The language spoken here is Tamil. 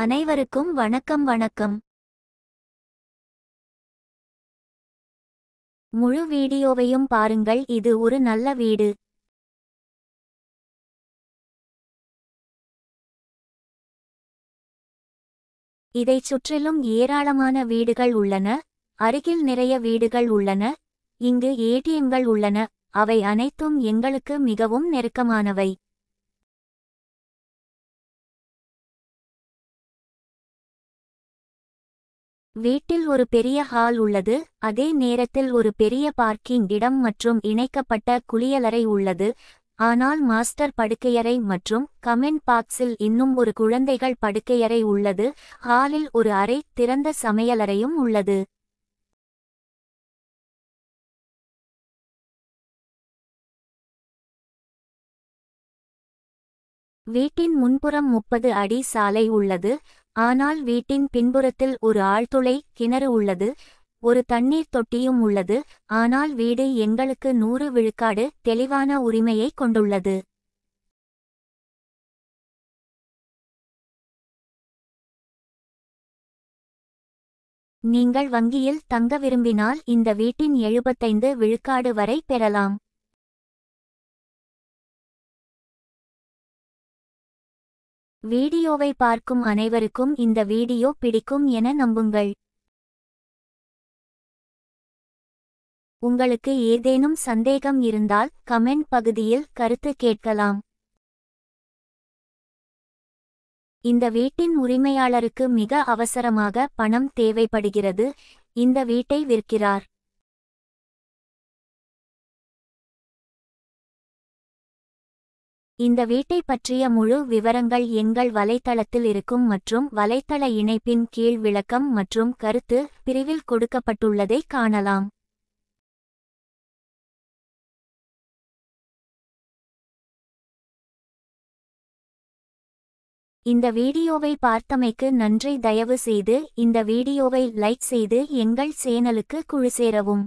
அனைவருக்கும் வணக்கம் வணக்கம் முழு வீடியோவையும் பாருங்கள் இது ஒரு நல்ல வீடு இதைச் சுற்றிலும் ஏராளமான வீடுகள் உள்ளன அருகில் நிறைய வீடுகள் உள்ளன இங்கு ஏடிஎம்கள் உள்ளன அவை அனைத்தும் எங்களுக்கு மிகவும் நெருக்கமானவை வீட்டில் ஒரு பெரிய ஹால் உள்ளது அதே நேரத்தில் ஒரு பெரிய பார்க்கிங் இடம் மற்றும் இணைக்கப்பட்ட குளியலறை உள்ளது ஆனால் மாஸ்டர் படுக்கையறை மற்றும் கமெண்ட் பாக்ஸில் இன்னும் ஒரு குழந்தைகள் படுக்கையறை உள்ளது ஹாலில் ஒரு அறை திறந்த சமையலறையும் உள்ளது வீட்டின் முன்புறம் முப்பது அடி சாலை உள்ளது ஆனால் வீட்டின் பின்புறத்தில் ஒரு ஆழ்துளை கிணறு உள்ளது ஒரு தண்ணீர் தொட்டியும் உள்ளது ஆனால் வீடு எங்களுக்கு நூறு விழுக்காடு தெளிவான உரிமையை கொண்டுள்ளது நீங்கள் வங்கியில் தங்க விரும்பினால் இந்த வீட்டின் எழுபத்தைந்து விழுக்காடு வரை பெறலாம் வீடியோவை பார்க்கும் அனைவருக்கும் இந்த வீடியோ பிடிக்கும் என நம்புங்கள் உங்களுக்கு ஏதேனும் சந்தேகம் இருந்தால் கமெண்ட் பகுதியில் கருத்து கேட்கலாம் இந்த வீட்டின் உரிமையாளருக்கு மிக அவசரமாக பணம் தேவைப்படுகிறது இந்த வீட்டை விற்கிறார் இந்த வீட்டை பற்றிய முழு விவரங்கள் எங்கள் வலைத்தளத்தில் இருக்கும் மற்றும் வலைத்தள இணைப்பின் கீழ் விளக்கம் மற்றும் கருத்து பிரிவில் கொடுக்கப்பட்டுள்ளதை காணலாம் இந்த வீடியோவை பார்த்தமைக்கு நன்றி தயவு செய்து இந்த வீடியோவை செய்து எங்கள் சேனலுக்கு குழு சேரவும்